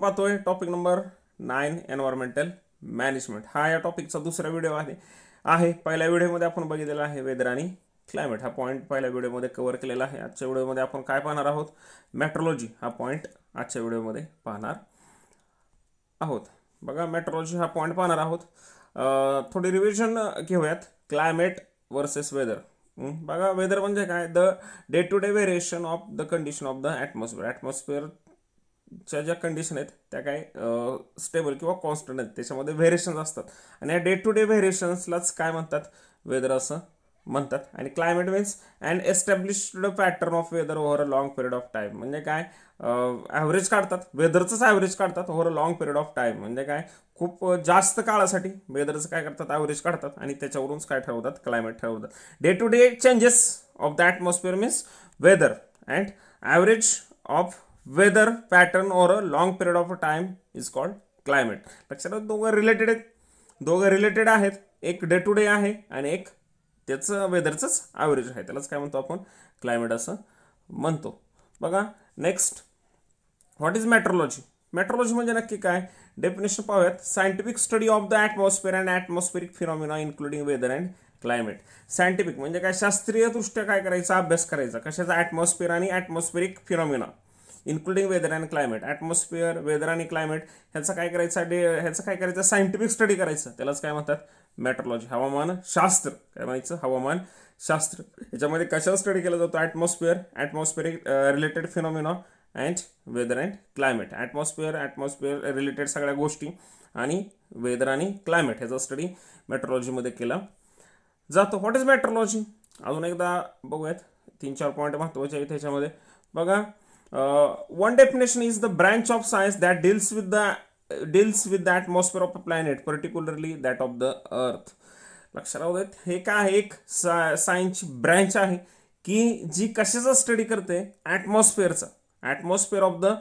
पाहतोय topic number nine environmental management हा या टॉपिकचा दुसरा व्हिडिओ आहे आहे पहिल्या व्हिडिओमध्ये आपण बघितलेला आहे वेदर आणि क्लायमेट हा पॉईंट पहिल्या व्हिडिओमध्ये कव्हर केलेला आहे आजच्या व्हिडिओमध्ये आपण काय पाहणार आहोत मेट्रोलॉजी हा पॉईंट आजच्या व्हिडिओमध्ये पाहणार आहोत बघा मेट्रोलॉजी हा पॉईंट पाहणार आहोत थोडी रिव्हिजन घेऊयात क्लायमेट वर्सेस वेदर बघा वेदर म्हणजे काय the day to day variation of the condition of the atmosphere atmosphere च्या ज्या कंडिशन आहेत त्या काय स्टेबल किंवा कॉन्स्टंट आहेत त्याच्यामध्ये व्हेरिएशन्स असतात आणि या डे टू डे व्हेरिएशन्सलाच काय म्हणतात वेदर असं म्हणतात आणि climate means and established pattern of weather over a long period of time म्हणजे काय ॲव्हरेज काढतात वेदरचंच ॲव्हरेज काढतात over a long period of time म्हणजे काय खूप जास्त काळासाठी वेदरचं काय करतात ॲव्हरेज काढतात आणि त्याच्यावरूनच काय ठरवतात क्लायमेट ठरवतात day to day changes of the atmosphere means weather and average of weather pattern or a long period of a time is called climate लक्षात दोघं रिलेटेड आहेत दोघं रिलेटेड आहेत एक डे टू डे आहे आणि एक त्याचं वेदरचंच ॲव्हरेज आहे त्यालाच काय म्हणतो आपण क्लायमेट असं म्हणतो बघा next what is meteorology meteorology म्हणजे नक्की काय डेफिनेशन पाहूयात scientific study of the atmosphere and atmospheric phenomena including weather and climate scientific म्हणजे काय शास्त्रीयदृष्ट्या काय करायचा अभ्यास करायचा कशाचा ॲटमॉस्फिअर आणि atmospheric phenomena including weather and climate atmosphere weather आणि क्लायमेट ह्याचं काय करायचं डे ह्याचं काय करायचं सायंटिफिक स्टडी करायचं त्यालाच काय म्हणतात मॅट्रोलॉजी हवामान शास्त्र काय म्हणायचं हवामान शास्त्र ह्याच्यामध्ये कशावर स्टडी केला जातो atmosphere atmospheric related phenomena and weather and climate atmosphere atmosphere related सगळ्या गोष्टी आणि वेदर आणि क्लायमेट ह्याचा स्टडी मेट्रोलॉजीमध्ये केला जातो व्हॉट इज मेट्रोलॉजी अजून एकदा बघूयात तीन चार पॉईंट महत्त्वाचे आहेत ह्याच्यामध्ये बघा Uh, one definition is the branch of science that deals with the uh, deals with the atmosphere of a planet, particularly that of the Earth. लक्षात राहू देत हे काय आहे एक सायन्स ब्रँच आहे की जी कशाचा स्टडी करते ॲटमॉस्फिअरचा atmosphere of the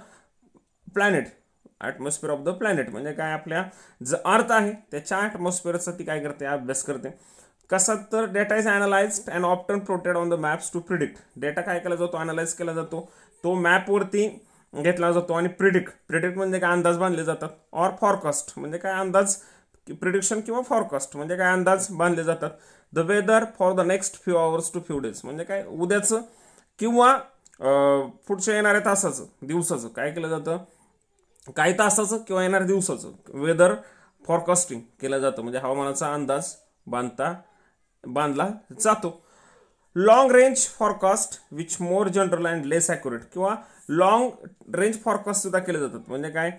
planet atmosphere of the planet म्हणजे काय आपल्या ज अर्थ आहे त्याच्या ॲटमॉस्फिअरचा ती काय करते अभ्यास करते कसा तर data is analysed and often plotted on the maps to predict data काय केला जातो अॅनलाइज केला जातो तो मॅपवरती घेतला जातो आणि प्रिडिक्ट प्रिडिक्ट म्हणजे काय अंदाज बांधले जातात और फॉरकास्ट म्हणजे काय अंदाज प्रिडिक्शन किंवा फॉरकास्ट म्हणजे काय अंदाज बांधले जातात the weather for the next few hours to few days म्हणजे काय उद्याचं किंवा पुढच्या येणाऱ्या तासाचं दिवसाचं काय केलं जातं काही तासाचं किंवा येणाऱ्या दिवसाचं वेदर फॉरकास्टिंग केलं जातं म्हणजे हवामानाचा अंदाज बांधता बांधला जातो long range forecast which more general and less accurate किंवा लॉंग रेंज फॉरकास्ट सुद्धा केले जातात म्हणजे काय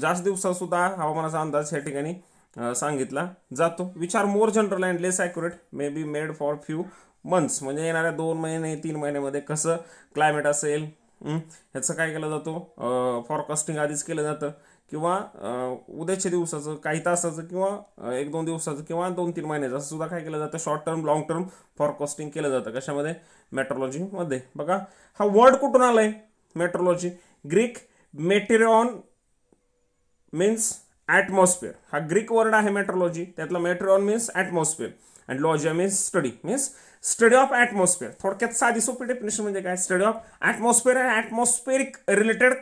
जास्त दिवसात सुद्धा हवामानाचा अंदाज या ठिकाणी सांगितला जातो which are more general and less accurate may be made for few months म्हणजे येणाऱ्या दोन महिने तीन महिन्यामध्ये कसं क्लायमेट असेल ह्याचं काय केलं जातो फॉरकास्टिंग आधीच केलं जातं किंवा उद्याच्या दिवसाचं काही तासाचं किंवा एक दोन दिवसाचं किंवा दोन तीन महिन्याचं असं सुद्धा काय केलं जातं short term long term forecasting केलं जातं कशामध्ये मेट्रोलॉजीमध्ये बघा हा वर्ड कुठून आलाय meteorology Greek meteorion means atmosphere हा ग्रीक वर्ड आहे मेट्रोलॉजी त्यातला metron means atmosphere and logia means study means study of atmosphere थोडक्यात साधी सोपी डेफिनेशन म्हणजे काय study of atmosphere and atmospheric related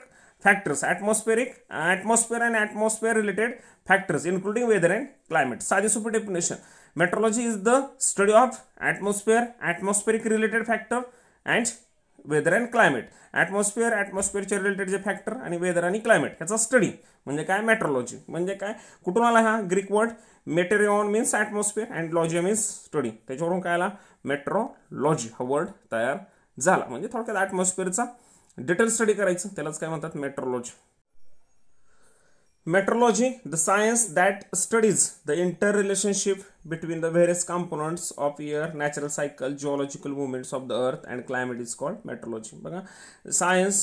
factors atmospheric atmosphere and atmosphere related factors including weather and climate साधी super definition meteorology is the study of atmosphere atmospheric related factor and weather and climate atmosphere ॲटमॉस्फिअरचे related जे factor आणि weather आणि climate ह्याचा study म्हणजे काय meteorology म्हणजे काय कुठून आला हा Greek word meteorion means atmosphere and logy means study त्याच्यावरून काय आला मेट्रोलॉजी हा वर्ड तयार झाला म्हणजे थोडक्यात ॲटमॉस्फिअरचा डिटेल स्टडी करायचं त्यालाच काय म्हणतात meteorology meteorology the science that studies the inter relationship between the various components of air natural cycle geological movements of the earth and climate is called meteorology बघा science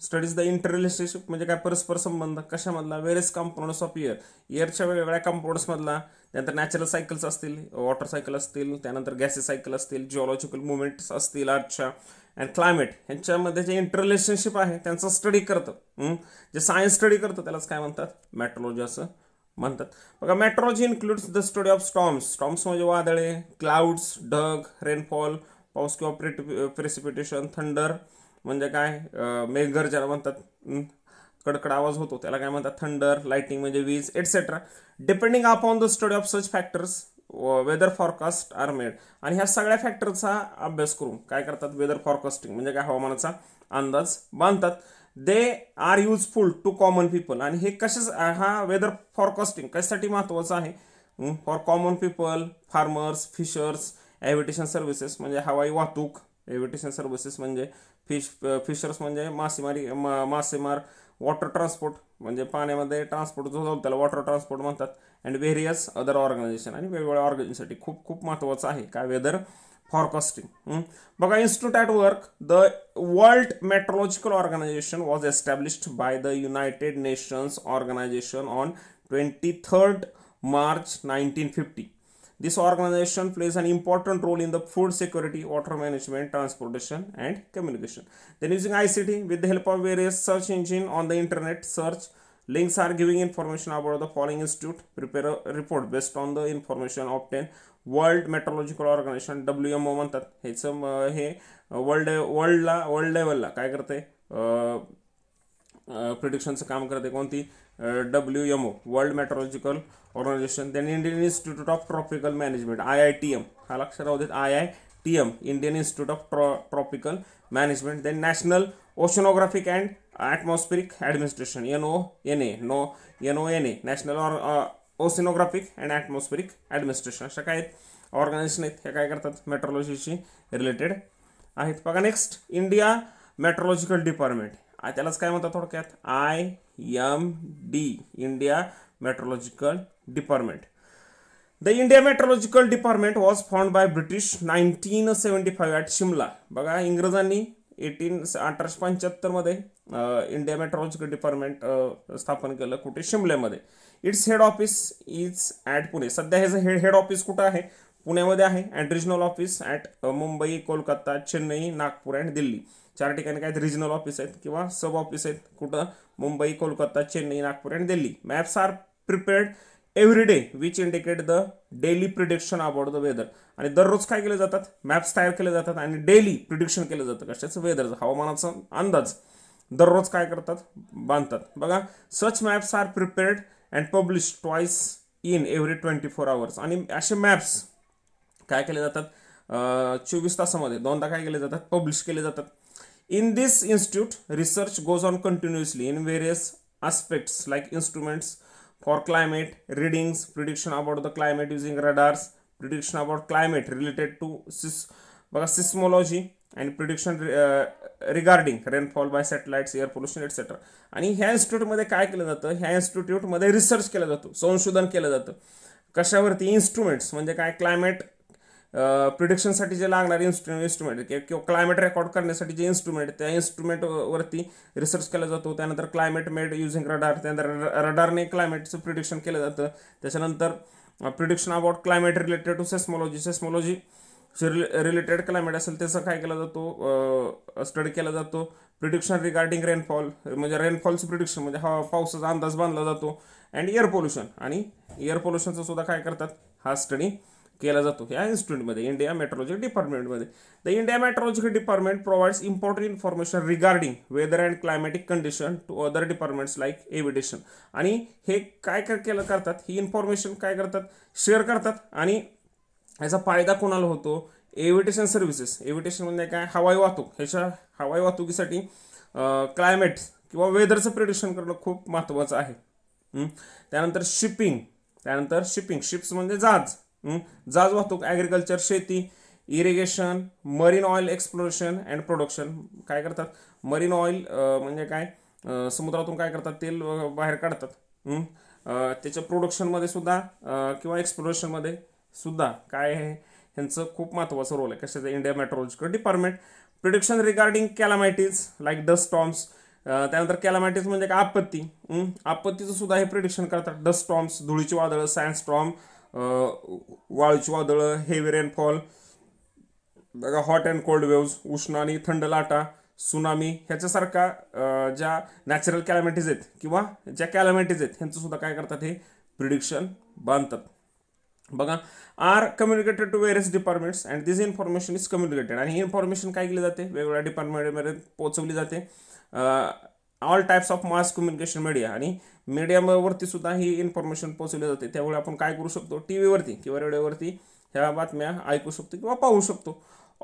studies the inter relationship म्हणजे काय परस्पर संबंध कशामधला various compounds of air इयरच्या वेगवेगळ्या कंपाऊंड्समधला त्यानंतर नॅचरल सायकल्स असतील वॉटर सायकल असतील त्यानंतर गॅसेस सायकल असतील जिओलॉजिकल मुवमेंट्स असतील आर्टच्या अँड क्लायमेट ह्यांच्यामध्ये जे इंटर रिलेशनशिप आहे त्यांचा स्टडी करतं जे सायन्स स्टडी करतं त्यालाच काय म्हणतात मॅट्रोलॉजी असं म्हणतात बघा meteorology includes the study of storms storms म्हणजे वादळे क्लाउड्स ढग रेनफॉल पाऊस किंवा प्रेसिपिटेशन थंडर म्हणजे काय ज्याला म्हणतात कडकड आवाज होतो त्याला काय म्हणतात थंडर लाइटिंग म्हणजे वीज etcetera depending upon the study of such factors weather forecast are made आणि ह्या सगळ्या फॅक्टरचा अभ्यास करून काय करतात वेदर फॉरकास्टिंग म्हणजे काय हवामानाचा अंदाज बांधतात they are useful to common people आणि हे कशाच हा वेदर फॉरकास्टिंग कशासाठी महत्त्वाचं आहे for common people farmers fishers aviation services म्हणजे हवाई वाहतूक एव्हिटेशन सर्व्हिसेस म्हणजे फिश फिशर्स म्हणजे मासेमारी मासेमार वॉटर ट्रान्सपोर्ट म्हणजे पाण्यामध्ये ट्रान्सपोर्ट जो जाऊ त्याला वॉटर ट्रान्सपोर्ट म्हणतात अँड व्हेरियस अदर ऑर्गनायझेशन आणि वेगवेगळ्या ऑर्गनायझेशनसाठी खूप खूप महत्त्वाचं आहे काय वेदर फॉरकास्टिंग बघा institute at work the World Meteorological Organization was established by the United Nations Organization on twenty third March nineteen fifty This organization plays an important role in the food security, water management, transportation, and communication. Then using ICT, with the help of various search engine on the internet, search links are giving information about the following institute. Prepare a report based on the information obtained. World Meteorological Organization (WMO) M O म्हणतात ह्याचं हे world वर्ल्डला world लेवलला काय करते uh, प्रिडिक्शनचं काम करते कोणती W M O World Meteorological Organization then Indian institute of Tropical Management I I T M हा लक्ष राहू देत I I T M Indian institute of tro Tropical Management then National Oceanographic and Atmospheric Administration N O N A no N O N A National or Oceanographic and Atmospheric Administration अशा काय आहेत organisation आहेत हे काय करतात मेट्रोलॉजीशी related आहेत बघा next India Meteorological department त्यालाच काय म्हणतात थोडक्यात I M D India Meteorological Department the India Meteorological Department was found by British nineteen seventy five at Shimla बघा इंग्रजांनी एटीन अठराशे पंच्याहत्तरमध्ये इंडिया मेट्रोलॉजिकल डिपार्टमेंट स्थापन केलं कुठे शिमल्यामध्ये its head office is at Pune सध्या ह्याचं हे हेड ऑफिस कुठं आहे पुण्यामध्ये आहे and regional office at Mumbai Kolkata Chennai Nagpur and Delhi चार ठिकाणी काय रिजनल ऑफिस आहेत किंवा सब ऑफिस आहेत कुठं Mumbai Kolkata Chennai Nagpur and Delhi maps are prepared every day which indicate the daily prediction about the weather आणि दररोज काय केले जातात मॅप्स तयार केले जातात आणि डेली प्रिडिक्शन केलं जातं कशाचं वेदरचं हवामानाचा अंदाज दररोज काय करतात बांधतात बघा such maps are prepared and publish twice in every twenty four hours आणि असे मॅप्स काय केले जातात चोवीस तासामध्ये दोनदा काय केले जातात पब्लिश केले जातात In this institute, research goes on continuously in various aspects like instruments for climate, readings, prediction about the climate using radars, prediction about climate related to sys seismology and prediction uh, regarding rainfall by satellites air pollution etcetera आणि ह्या इन्स्टिट्यूटमध्ये काय केलं जातं ह्या इन्स्टिट्यूटमध्ये research केला जातो संशोधन केलं जातं कशावरती इन्स्ट्रुमेंट्स म्हणजे काय क्लायमेट प्रिडिक्शनसाठी जे लागणारे इन्स्ट्रु इन्स्ट्रुमेंट किंवा क्लायमेट रेकॉर्ड करण्यासाठी जे इन्स्ट्रुमेंट त्या इन्स्ट्रुमेंटवरती रिसर्च केला जातो त्यानंतर क्लायमेट मेड युझिंग रडार त्यानंतर रडारने क्लायमेटचं प्रिडिक्शन केलं जातं त्याच्यानंतर prediction about climate related to seismology seismology related climate असेल त्याचा काय केला जातो स्टडी केला जातो प्रिडिक्शन रिगार्डिंग रेनफॉल म्हणजे रेनफॉलचं प्रिडिक्शन म्हणजे हा पावसाचा अंदाज बांधला जातो अँड एअर पोल्युशन आणि एअर पोल्युशनचा सुद्धा काय करतात हा स्टडी केला जातो ह्या इन्स्टिट्यूटमध्ये इंडिया मेट्रोलॉजी डिपार्टमेंटमध्ये the India Meteorology Department provides important information regarding weather and climatic condition to other departments like aviation आणि हे काय काय केलं करतात ही इन्फॉर्मेशन काय करतात शेअर करतात आणि याचा फायदा कोणाला होतो एव्हिटेशन सर्व्हिसेस एव्हिटेशन म्हणजे काय हवाई वाहतूक ह्याच्या हवाई वाहतुकीसाठी क्लायमेट किंवा वेदरचं प्रिडिक्शन करणं खूप महत्त्वाचं आहे त्यानंतर शिपिंग त्यानंतर शिपिंग शिप्स म्हणजे जहाज जहाज वाहतूक ॲग्रिकल्चर शेती irrigation marine oil exploration and production काय करतात मरीन ऑइल म्हणजे काय समुद्रातून काय करतात तेल बाहेर काढतात त्याच्या प्रोडक्शनमध्ये सुद्धा किंवा एक्सप्लोरेशनमध्ये सुद्धा काय आहे ह्यांचं खूप महत्त्वाचं रोल आहे कशाचं India Meteorological Department prediction regarding calamities like dust storms त्यानंतर कॅलामायटीज म्हणजे काय आपत्ती आपत्तीचं सुद्धा हे प्रिडिक्शन करतात डस्ट स्टॉम्स धुळीची वादळं सायन्स स्टॉम वाळूची वादळं हेवी रेनफॉल बघा हॉट अँड कोल्ड वेव्ज उष्ण आणि थंड लाटा सुनामी ह्याच्यासारखा ज्या नॅचरल कॅलॅमिटीज आहेत किंवा ज्या कॅलॅमिटीज आहेत ह्यांचं सुद्धा काय करतात हे प्रिडिक्शन बांधतात बघा are communicated to various departments and this information is communicated आणि ही इन्फॉर्मेशन काय केली जाते वेगवेगळ्या डिपार्टमेंटमध्ये पोहोचवली जाते all types of mass communication media आणि मीडियावरती सुद्धा ही इन्फॉर्मेशन पोहोचवली जाते त्यामुळे आपण काय करू शकतो टी व्हीवरती किंवा रेडिओवरती ह्या बातम्या ऐकू शकतो किंवा पाहू शकतो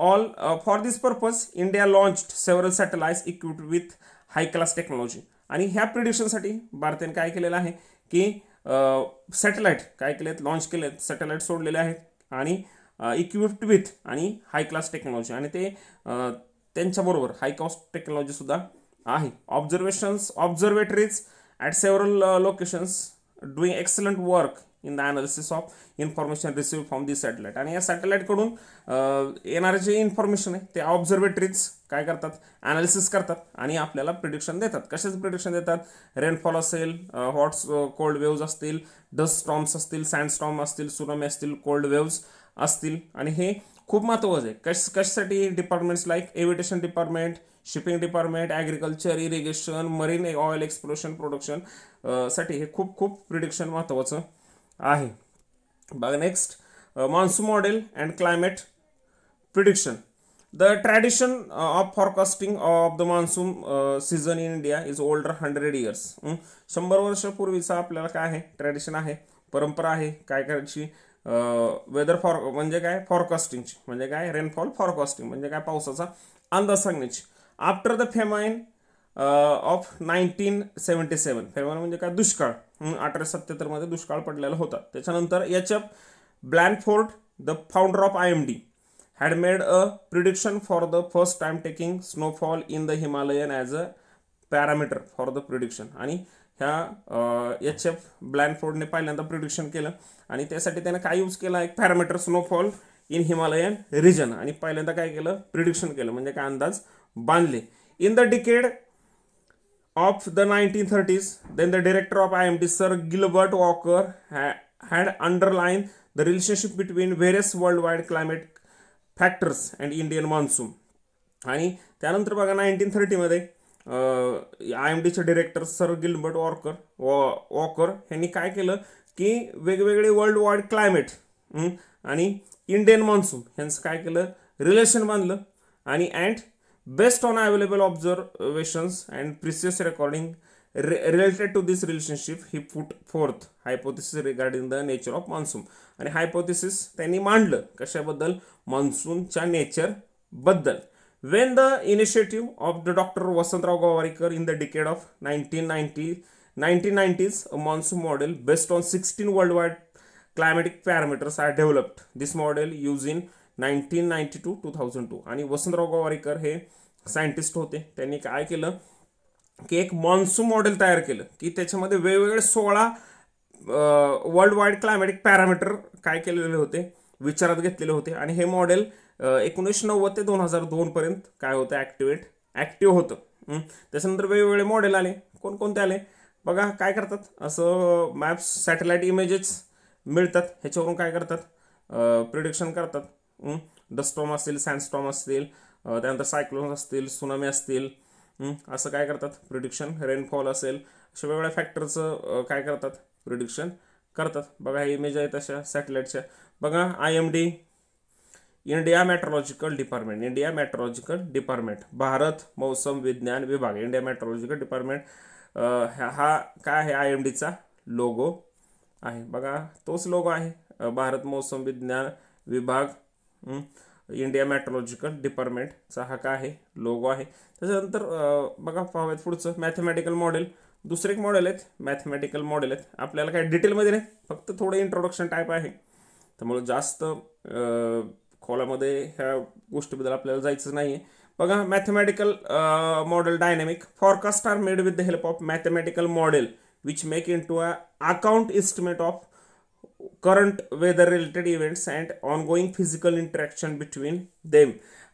all for this purpose India launch several satellites equipped with high class technology आणि ह्या प्रिडिक्शनसाठी भारताने काय केलेलं आहे की सॅटेलाईट uh, काय केलेत लॉन्च केलेत सॅटेलाईट सोडलेले आहेत आणि इक्विप्ड uh, विथ आणि हाय क्लास टेक्नॉलॉजी आणि ते uh, त्यांच्याबरोबर हाय क्लास टेक्नॉलॉजीसुद्धा आहे observations observatories at several locations doing excellent work in the analysis of information receive from the satellite आणि या सॅटेलाईटकडून uh, येणारे जे इन्फॉर्मेशन आहे ते ऑब्झर्वेटरीज काय करतात ॲनालिसिस करतात आणि आपल्याला प्रिडिक्शन देतात कशाचं प्रिडिक्शन देतात रेनफॉल असेल हॉट्स कोल्ड वेव्ज असतील डस्ट स्टॉम्स असतील सँड स्टॉम असतील सुनामी असतील कोल्ड वेव्ज असतील आणि हे खूप महत्त्वाचं आहे कश कशासाठी departments like aviation department shipping department agriculture irrigation marine oil explosion production साठी हे खूप खूप प्रिडिक्शन महत्त्वाचं आहे बघा next monsoon model and climate prediction the tradition of forecasting of the monsoon season in India is older hundred years शंभर वर्षापूर्वीचा आपल्याला काय आहे ट्रॅडिशन आहे परंपरा आहे काय करायची वेदर फॉर म्हणजे काय फॉरकास्टिंगची म्हणजे काय रेनफॉल फॉरकास्टिंग म्हणजे काय पावसाचा अंदाज सांगण्याची after the famine of nineteen seventy seven famine म्हणजे काय दुष्काळ अठराशे मध्ये दुष्काळ पडलेला होता त्याच्यानंतर H F Blanford the founder of I M D had made a prediction for the first time taking snowfall in the Himalayan as a parameter for the prediction आणि ह्या एच uh, एफ ब्लॅनफोर्डने पहिल्यांदा prediction केलं आणि त्यासाठी त्याने काय use केला एक parameter snowfall in Himalayan region आणि पहिल्यांदा काय केलं प्रिडिक्शन केलं म्हणजे काय अंदाज बांधले in the decade of the nineteen thirties then the director of I M D sir Gilbert Walker had underline the relationship between various world wide climate factors and Indian monsoon आणि त्यानंतर बघा nineteen थर्टीमध्ये I M डीचे director sir Gilbert Walker वॉ Walker यांनी काय केलं की वेगवेगळे वर्ल्ड वाईड क्लायमेट आणि इंडियन मान्सून यांचं काय केलं रिलेशन बांधलं आणि and Based on available observations and precious recording related to this relationship, he put forth hypothesis regarding the nature of monsoon. Ani hypothesis tenni mandla kasha baddal, monsoon cha nature baddal. When the initiative of the Dr. vasantrao Raghavarikar in the decade of 1990 1990s, a monsoon model based on 16 worldwide climatic parameters are developed, this model using nineteen ninety two to thousand two आणि वसंतराव गवारीकर हे scientist होते त्यांनी काय केलं की एक monsoon model तयार केलं की त्याच्यामध्ये वेगवेगळे सोळा वर्ल्ड वाईड क्लायमॅटिक पॅरामीटर काय केलेले होते विचारात घेतलेले होते आणि हे मॉडेल एकोणीसशे नव्वद ते दोन हजार दोनपर्यंत काय होतं ॲक्टिवेट ॲक्टिव्ह होतं त्याच्यानंतर वेगवेगळे मॉडेल आले कोणकोणते आले बघा काय करतात असं मॅप्स सॅटेलाईट इमेजेस मिळतात ह्याच्यावरून काय करतात प्रिडिक्शन करतात डस्टॉम असतील सँडस्टॉम असतील त्यानंतर सायक्लोन असतील सुनामी असतील असं काय करतात प्रिडिक्शन रेनफॉल असेल अशा वेगवेगळ्या फॅक्टरचं काय करतात प्रिडिक्शन करतात बघा ह्या इमेज आहेत अशा सॅटेलाईटच्या बघा I M D India meteorological department India meteorological department Bharat Mausam Vigyan विभाग इंडिया मॅट्रोलॉजिकल डिपार्टमेंट हा काय आहे आय एम डीचा लोगो आहे बघा तोच लोगो आहे भारत मौसम विज्ञान विभाग इंडिया मॅट्रोलॉजिकल डिपार्टमेंटचा हा आहे लोगो आहे त्याच्यानंतर बघा पाहूयात पुढचं मॅथमॅटिकल मॉडेल दुसरे एक मॉडेल आहेत मॅथमॅटिकल मॉडेल आहेत आपल्याला काय डिटेलमध्ये नाही फक्त थोडं इंट्रोडक्शन टाईप आहे त्यामुळे जास्त खोलामध्ये ह्या गोष्टीबद्दल आपल्याला जायचं नाही आहे बघा mathematical model dynamic forecast are made with the help of mathematical model which make into a account estimate of current weather related events and ongoing physical interaction between them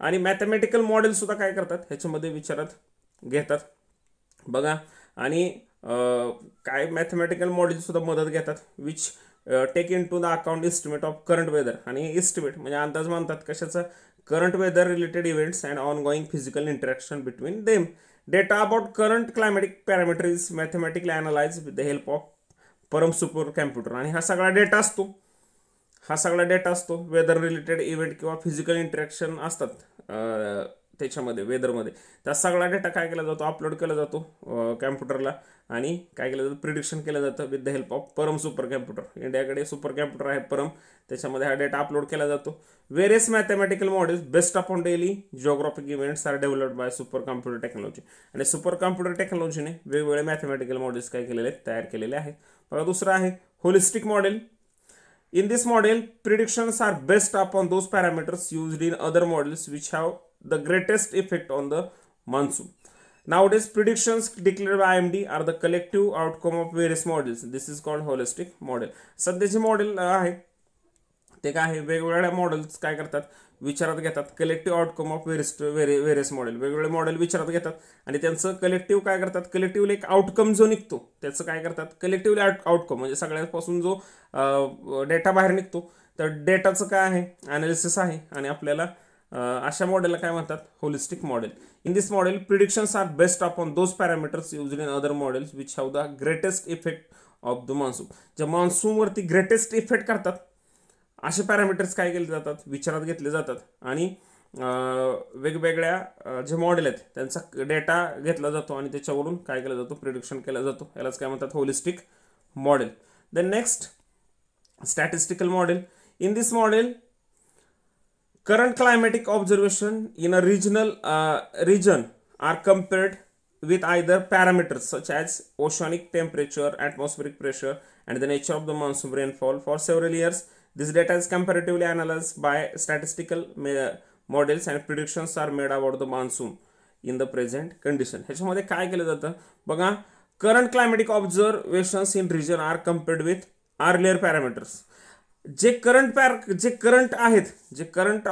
आणि मॅथमॅटिकल सुद्धा काय करतात ह्याच्यामध्ये विचारात घेतात बघा आणि काय मॅथमॅटिकल मॉडेलसुद्धा मदत घेतात which take into the account estimate of current weather आणि इस्टिमेट म्हणजे अंदाज मानतात कशाचा current weather related events and ongoing physical interaction between them data about current climatic parameter is mathematically analyse with the help of Param super computer आणि हा सगळा data असतो हा सगळा डेटा असतो वेदर रिलेटेड इव्हेंट किंवा फिजिकल इंटरॅक्शन असतात त्याच्यामध्ये वेदरमध्ये त्या सगळा डेटा काय केला जातो अपलोड केला जातो कॅम्प्युटरला आणि काय केलं जातं प्रिडिक्शन केलं जातं with the help of Param super computer इंडियाकडे सुपर कॅम्प्युटर आहे परम त्याच्यामध्ये हा डेटा अपलोड केला जातो various mathematical models based upon daily geographic events are developed by super computer technology आणि सुपर कॉम्प्युटर टेक्नॉलॉजीने वेगवेगळे मॅथमॅटिकल मॉडेल्स काय केलेले आहेत तयार केलेले आहेत बघा दुसरं आहे holistic model in this model predictions are based upon those parameters used in other models which have the greatest effect on the monsoon nowadays predictions declare by M D are the collective outcome of various models this is called holistic model सध्याचे model आहे ते काय आहे वेगवेगळ्या models काय करतात विचारात घेतात कलेक्टिव्ह आउटकम ऑफ व्हेरिस्ट वेरियस व्हेरियस मॉडेल वेगवेगळे मॉडेल विचारात घेतात आणि त्यांचं कलेक्टिव्ह काय करतात कलेक्टिव्हली एक आउटकम जो निघतो त्याचं काय करतात कलेक्टिवली आउट आउटकम म्हणजे सगळ्यापासून जो डेटा बाहेर निघतो तर डेटाचं काय आहे ॲनालिसिस आहे आणि आपल्याला अशा मॉडेलला काय म्हणतात holistic model in this model predictions are based upon those parameters used in other models which have the greatest effect of the monsoon ज्या मान्सूनवरती ग्रेटेस्ट इफेक्ट करतात असे पॅरामीटर्स काय केले जातात विचारात घेतले जातात आणि वेगवेगळ्या जे मॉडेल आहेत त्यांचा डेटा घेतला जातो आणि त्याच्यावरून काय केला जातो प्रिडिक्शन केला जातो यालाच काय म्हणतात holistic model then next statistical model in this model current climatic observation in a regional region are compared with either parameters such as oceanic temperature atmospheric pressure and the nature of the monsoon rainfall for several years This data is comparatively analyzed by statistical models and predictions are made about the monsoon in the present condition. ह्याच्यामध्ये काय केलं जातं बघा current climatic observations in region are compared with layer parameters जे current पॅर जे current आहेत जे करंट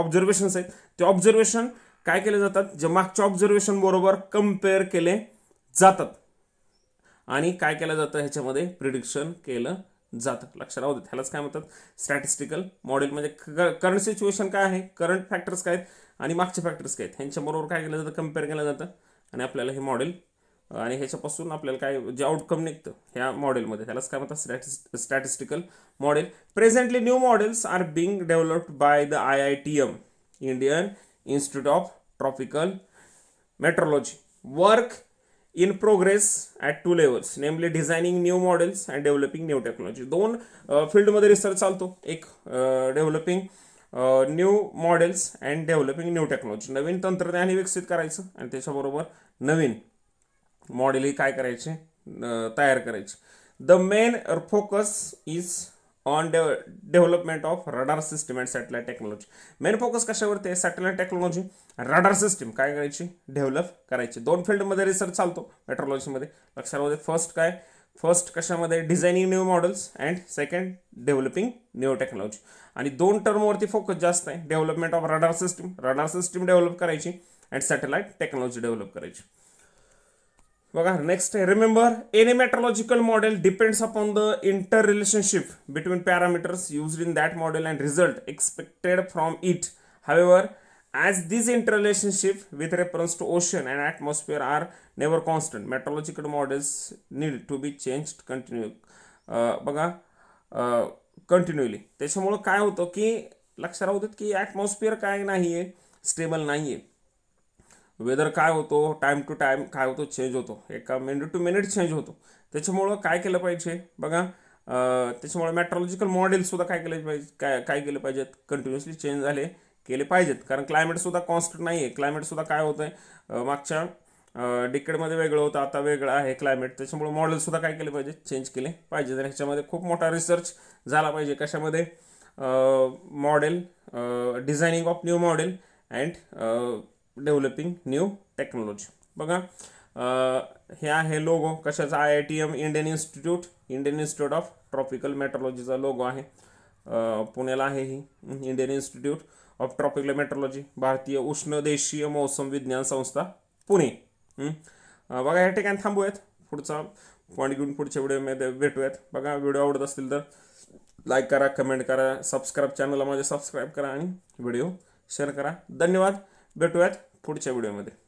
ऑब्झर्वेशन्स आहेत ते ऑब्झर्वेशन काय केले जातात जे मागच्या ऑब्झर्वेशन बरोबर कम्पेअर केले जातात आणि काय केलं जातं ह्याच्यामध्ये प्रिडिक्शन केलं जातं लक्षात राहू देत ह्यालाच काय म्हणतात स्टॅटिस्टिकल मॉडेल म्हणजे करंट सिच्युएशन काय आहे करंट फॅक्टर्स काय आहेत आणि मागचे फॅक्टर्स काय आहेत ह्यांच्याबरोबर काय केलं जातं कम्पेअर केलं जातं आणि आपल्याला हे मॉडेल आणि ह्याच्यापासून आपल्याला काय जे आउटकम निघतं ह्या मॉडेलमध्ये त्यालाच काय म्हणतात स्टॅटिस्ट statistical model presently new models are being developed by the I I T M Indian institute of tropical meteorology work in progress at two levels namely designing new models and developing new technology दोन फील्डमध्ये research चालतो एक developing new models and developing new technology नवीन तंत्रज्ञान विकसित करायचं आणि त्याच्याबरोबर नवीन मॉडेल काय करायचे तयार करायचे the main focus is on the development of radar system and satellite technology main focus कशावरती आहे सॅटेलाइट टेक्नॉलॉजी रडार सिस्टम काय करायची डेव्हलप करायची दोन फील्डमध्ये रिसर्च चालतो मेट्रोलॉजीमध्ये लक्षात मध्ये फर्स्ट काय फर्स्ट कशामध्ये designing new models and second developing new technology आणि दोन टर्मवरती फोकस जास्त आहे development of radar system radar system develop करायची अँड सॅटेलाइट टेक्नॉलॉजी डेव्हलप करायची बघा नेक्स्ट आहे remember any meteorological model depends upon the inter relationship between parameters used in that model and result expected from it however as this interrelationship with reference to ocean and atmosphere are never constant meteorological models need to be change continue बघा continuously uh, त्याच्यामुळं काय होतं की लक्षात राहू की atmosphere काय नाही आहे स्टेबल नाही आहे वेदर काय होतो टाईम टू टाईम काय होतो चेंज होतो एका मिनिट टू मिनिट चेंज होतो त्याच्यामुळं काय केलं पाहिजे बघा त्याच्यामुळे मॅट्रोलॉजिकल मॉडेलसुद्धा काय केले पाहिजे काय काय केले पाहिजेत कंटिन्युअसली चेंज झाले केले पाहिजेत कारण क्लायमेटसुद्धा कॉन्स्टंट नाही आहे क्लायमेटसुद्धा काय होतं आहे मागच्या डिकेडमध्ये वेगळं होतं आता वेगळं आहे क्लायमेट त्याच्यामुळे मॉडेलसुद्धा काय केले पाहिजे चेंज केले पाहिजे तर ह्याच्यामध्ये खूप मोठा रिसर्च झाला पाहिजे कशामध्ये model designing of new model and developing new technology बघा हे आहे लोगो कशाचा I I T M Indian institute Indian institute of tropical मेट्रोलॉजीचा लोगो आहे पुण्याला आहे ही Indian institute of tropical meteorology भारतीय उष्ण देशीय मौसम विज्ञान संस्था पुणे बघा या ठिकाणी थांबूयात पुढचा पॉईंट घेऊन पुढच्या व्हिडिओमध्ये भेटूयात बघा व्हिडिओ आवडत असतील तर लाईक करा कमेंट करा सबस्क्राईब चॅनलला माझे सबस्क्राईब करा आणि व्हिडिओ शेअर करा धन्यवाद भेटूयात पुढच्या व्हिडिओमध्ये